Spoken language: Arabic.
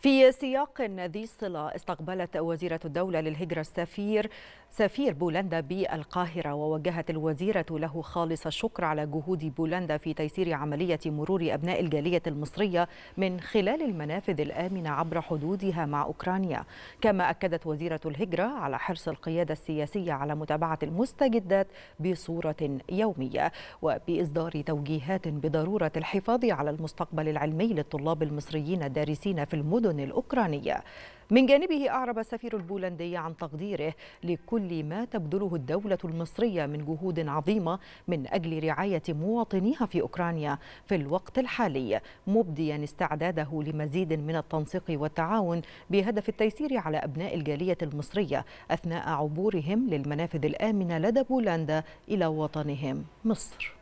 في سياق ذي الصلة استقبلت وزيرة الدولة للهجرة السفير سفير بولندا بالقاهرة ووجهت الوزيرة له خالص الشكر على جهود بولندا في تيسير عملية مرور أبناء الجالية المصرية من خلال المنافذ الآمنة عبر حدودها مع أوكرانيا كما أكدت وزيرة الهجرة على حرص القيادة السياسية على متابعة المستجدات بصورة يومية وبإصدار توجيهات بضرورة الحفاظ على المستقبل العلمي للطلاب المصريين الدارسين في المدن المدن الأوكرانية من جانبه أعرب السفير البولندي عن تقديره لكل ما تبذله الدولة المصرية من جهود عظيمة من أجل رعاية مواطنيها في أوكرانيا في الوقت الحالي مبديا استعداده لمزيد من التنسيق والتعاون بهدف التيسير على أبناء الجالية المصرية أثناء عبورهم للمنافذ الآمنة لدى بولندا إلى وطنهم مصر